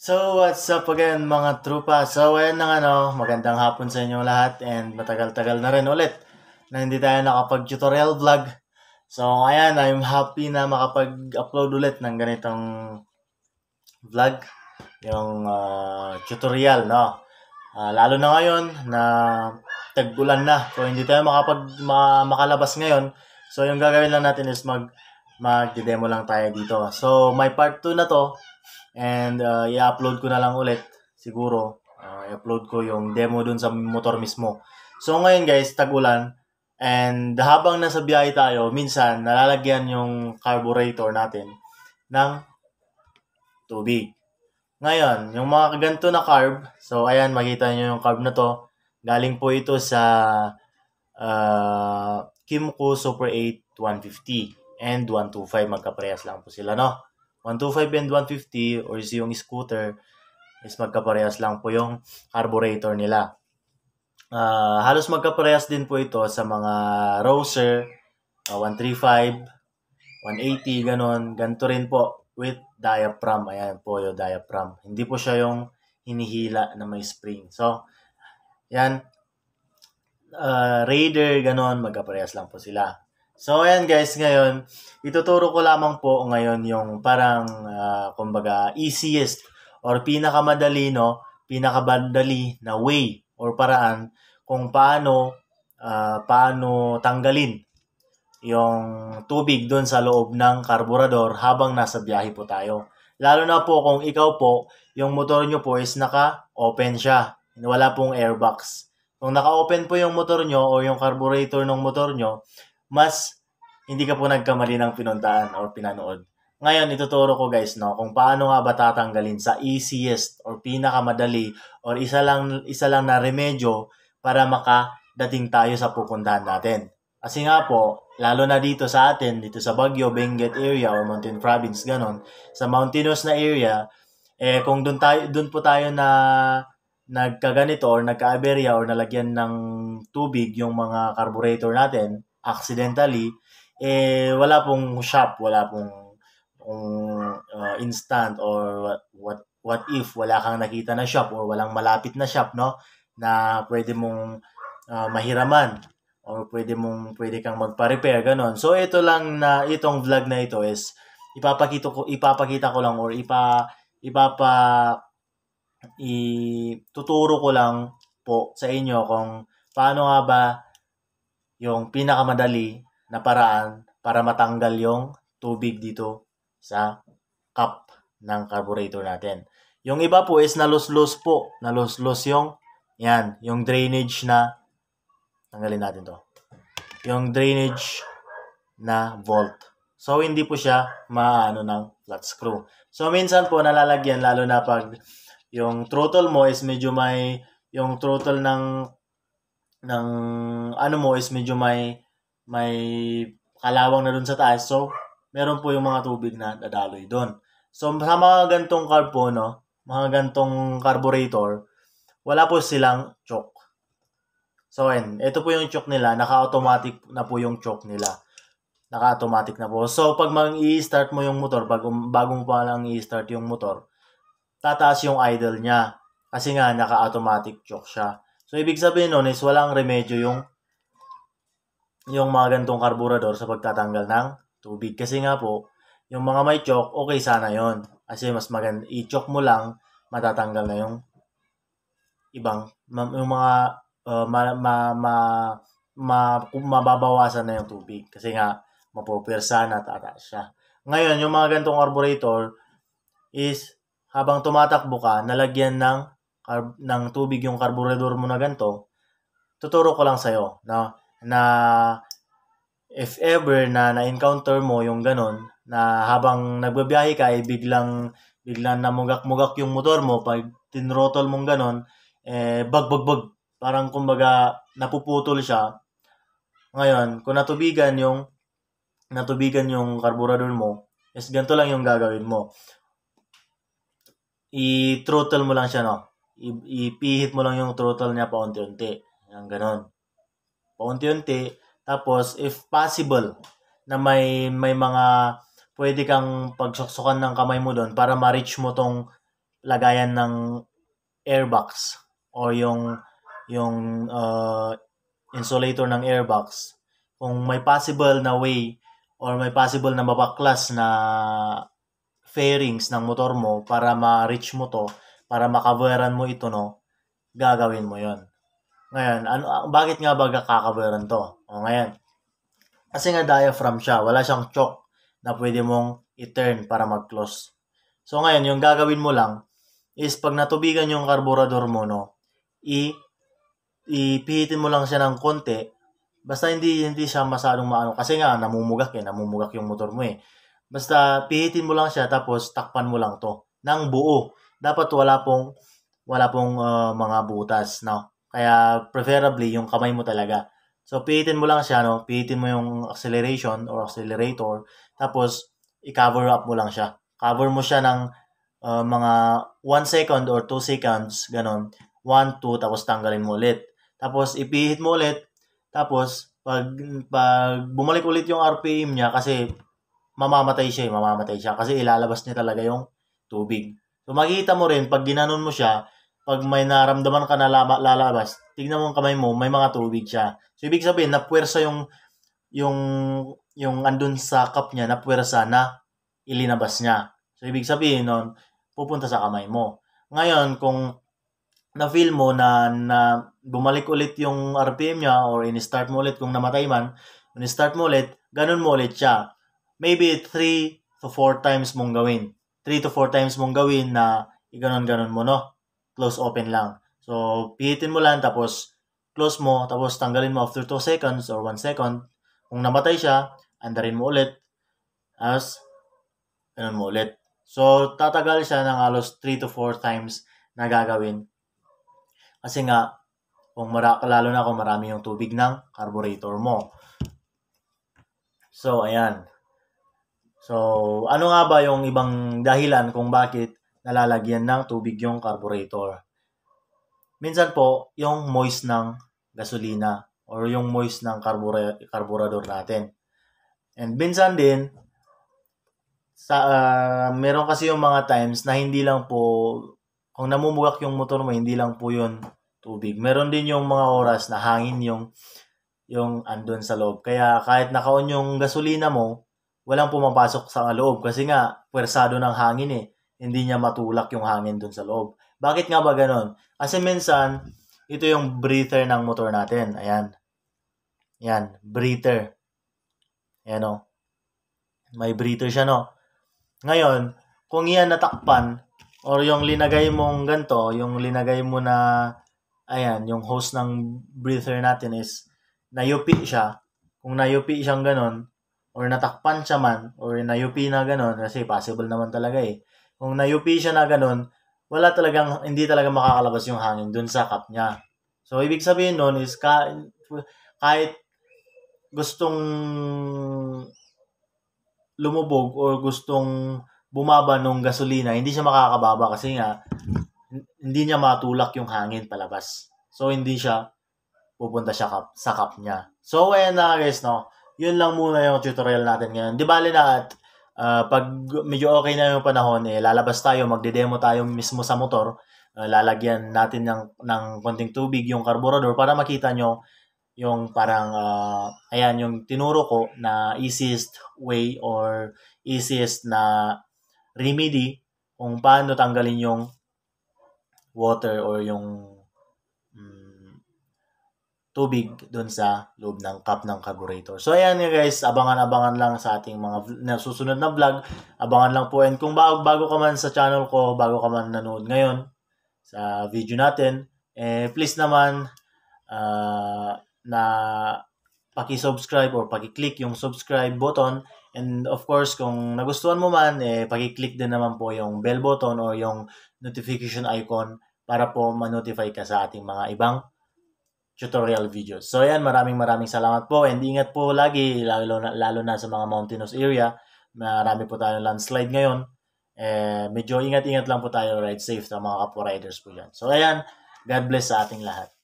So, what's up again mga trupa? So, ayan na nga no, magandang hapon sa inyo lahat and matagal-tagal na rin ulit na hindi tayo nakapag-tutorial vlog. So, ayan, I'm happy na makapag-upload ulit ng ganitong vlog, yung uh, tutorial, no? Uh, lalo na ngayon na tag-ulan na, so hindi tayo makapag ma- makalabas ngayon. So, yung gagawin lang natin is mag mag-demo lang tayo dito. So, may part 2 na to And uh, i-upload ko na lang ulit siguro. Uh, i-upload ko yung demo dun sa motor mismo. So ngayon guys, tag-ulan. And habang nasa biyahe tayo, minsan nalalagyan yung carburetor natin ng tubig. Ngayon, yung mga ganito na carb, so ayan, makita nyo yung carb na to. Galing po ito sa uh, Kimco Super 8 150 and 125. Magkaparehas lang po sila, no? 125 and 150 or is yung scooter is magkaparehas lang po yung carburetor nila. Uh, halos magkaparehas din po ito sa mga Roser, uh, 135, 180, ganon. Ganito rin po with diaphragm. Ayan po yung diaphragm. Hindi po siya yung hinihila na may spring. So, yan. Uh, Raider, ganon. Magkaparehas lang po sila. So, ayan guys, ngayon, ituturo ko lamang po ngayon yung parang, uh, kumbaga, easiest or pinakamadali, no? Pinakamadali na way or paraan kung paano, uh, paano tanggalin yung tubig doon sa loob ng karburador habang nasa biyahe po tayo. Lalo na po kung ikaw po, yung motor nyo po is naka-open siya. Wala pong airbox. Kung naka-open po yung motor nyo o yung carburetor ng motor nyo, mas hindi ka po nagkamali ng pinuntahan or pinanood. Ngayon, ituturo ko guys no kung paano nga ba tatanggalin sa easiest or pinakamadali or isa lang isa lang na remedyo para makadating tayo sa pupuntahan natin. Kasi nga po, lalo na dito sa atin, dito sa Baguio, Benguet area or Mountain Province, ganon, sa mountainous na area, eh kung doon tayo doon po tayo na nagkaganito or nagkaaberya or nalagyan ng tubig yung mga carburetor natin, accidentally, eh, wala pong shop, wala pong um, uh, instant or what, what, if wala kang nakita na shop or walang malapit na shop, no? Na pwede mong uh, mahiraman or pwede mong pwede kang magpa-repair ganun. So ito lang na itong vlog na ito is ipapakita ko ipapakita ko lang or ipa ipapa ituturo ko lang po sa inyo kung paano nga ba yung pinakamadali na paraan para matanggal yung tubig dito sa cup ng carburetor natin. Yung iba po is naluslos po. Naluslos yung, yan, yung drainage na, tanggalin natin to. Yung drainage na volt. So, hindi po siya maano ng flat screw. So, minsan po nalalagyan, lalo na pag yung throttle mo is medyo may, yung throttle ng ng ano mo is medyo may may kalawang na doon sa taas. So, meron po yung mga tubig na dadaloy doon. So, sa mga gantong carb po, no, mga gantong carburetor, wala po silang choke. So, and, ito po yung choke nila. Naka-automatic na po yung choke nila. Naka-automatic na po. So, pag mag i-start mo yung motor, bago, bago mo pa lang i-start yung motor, tataas yung idle niya. Kasi nga, naka-automatic choke siya. So, ibig sabihin nun is walang remedyo yung yung mga gantong karburador sa pagtatanggal ng tubig. Kasi nga po, yung mga may choke, okay sana yon Kasi mas maganda, i choke mo lang, matatanggal na yung ibang, yung mga uh, ma, ma, ma, ma, mababawasan na yung tubig. Kasi nga, mapupirsa na, tataas siya. Ngayon, yung mga gantong carburetor is habang tumatakbo ka, nalagyan ng carb- ng tubig yung carburetor mo na ganito, tuturo ko lang sa'yo na, na if ever na na-encounter mo yung ganun, na habang nagbabiyahe ka ay eh, biglang biglang namugak-mugak yung motor mo pag tinrotol mong ganun, eh, bag, bag, bag. Parang kumbaga napuputol siya. Ngayon, kung natubigan yung natubigan yung carburetor mo, is ganito lang yung gagawin mo. I-throttle mo lang siya, no? ipihit mo lang yung throttle niya paunti-unti. Yan, ganon. Paunti-unti. Tapos, if possible, na may, may mga pwede kang pagsuksukan ng kamay mo doon para ma-reach mo tong lagayan ng airbox o yung yung uh, insulator ng airbox. Kung may possible na way or may possible na mabaklas na fairings ng motor mo para ma-reach mo to, para makabayaran mo ito, no, gagawin mo yon. Ngayon, ano, ah, bakit nga ba kakabayaran to? O ngayon, kasi nga diaphragm siya, wala siyang choke na pwede mong i-turn para mag-close. So ngayon, yung gagawin mo lang is pag natubigan yung carburetor mo, no, i ipihitin mo lang siya ng konti basta hindi hindi siya masyadong maano kasi nga namumugak eh namumugak yung motor mo eh basta pihitin mo lang siya tapos takpan mo lang to ng buo dapat wala pong wala pong uh, mga butas, no? Kaya preferably yung kamay mo talaga. So pihitin mo lang siya, no? Pihitin mo yung acceleration or accelerator tapos i-cover up mo lang siya. Cover mo siya ng uh, mga 1 second or 2 seconds, ganun. 1, 2, tapos tanggalin mo ulit. Tapos ipihit mo ulit. Tapos pag, pag bumalik ulit yung RPM niya kasi mamamatay siya, eh, mamamatay siya kasi ilalabas niya talaga yung tubig. So makikita mo rin, pag ginanon mo siya, pag may naramdaman ka na laba, lalabas, tignan mo ang kamay mo, may mga tubig siya. So ibig sabihin, napuwersa yung yung yung andun sa cup niya, napuwersa na ilinabas niya. So ibig sabihin nun, pupunta sa kamay mo. Ngayon, kung na-feel mo na, na bumalik ulit yung RPM niya or in-start mo ulit kung namatay man, in-start mo ulit, ganun mo ulit siya. Maybe 3 to 4 times mong gawin. 3 to 4 times mong gawin na ganon-ganon mo, no? Close open lang. So, pihitin mo lang, tapos close mo, tapos tanggalin mo after 2 seconds or 1 second. Kung namatay siya, andarin mo ulit. As, ganun mo ulit. So, tatagal siya ng halos 3 to 4 times na gagawin. Kasi nga, kung mara, lalo na kung marami yung tubig ng carburetor mo. So, ayan. So, ano nga ba yung ibang dahilan kung bakit nalalagyan ng tubig yung carburetor? Minsan po, yung moist ng gasolina or yung moist ng carburetor natin. And minsan din, sa, uh, meron kasi yung mga times na hindi lang po, kung namumulak yung motor mo, hindi lang po yun tubig. Meron din yung mga oras na hangin yung yung andun sa loob. Kaya kahit nakaon yung gasolina mo, walang pumapasok sa loob kasi nga pwersado ng hangin eh. Hindi niya matulak yung hangin dun sa loob. Bakit nga ba ganun? Kasi minsan, ito yung breather ng motor natin. Ayan. Ayan, breather. Ayan o. Oh. May breather siya no. Ngayon, kung iyan natakpan, or yung linagay mong ganto, yung linagay mo na, ayan, yung hose ng breather natin is, nayupi siya. Kung nayupi siyang ganun, or natakpan siya man or na-UP na ganun kasi possible naman talaga eh. Kung na-UP siya na ganun, wala talagang hindi talaga makakalabas yung hangin dun sa cup niya. So ibig sabihin noon is ka, kahit gustong lumubog or gustong bumaba nung gasolina, hindi siya makakababa kasi nga hindi niya matulak yung hangin palabas. So hindi siya pupunta siya cup, sa cup niya. So ayan na guys no yun lang muna yung tutorial natin ngayon. Di bale na at uh, ah, pag medyo okay na yung panahon, eh, lalabas tayo, magde-demo tayo mismo sa motor. Uh, lalagyan natin ng, ng konting tubig yung carburetor para makita nyo yung parang, uh, ayan, yung tinuro ko na easiest way or easiest na remedy kung paano tanggalin yung water or yung tubig doon sa loob ng cup ng carburetor. So ayan guys, abangan-abangan lang sa ating mga susunod na vlog. Abangan lang po and kung bago, bago ka man sa channel ko, bago ka man nanood ngayon sa video natin, eh please naman uh, na paki-subscribe or paki-click yung subscribe button and of course kung nagustuhan mo man eh paki-click din naman po yung bell button or yung notification icon para po ma-notify ka sa ating mga ibang tutorial video. So yan, maraming maraming salamat po and ingat po lagi, lalo na, lalo na sa mga mountainous area. Marami po tayong landslide ngayon. Eh, medyo ingat-ingat lang po tayo, ride safe sa mga kapwa riders po dyan. So ayan, God bless sa ating lahat.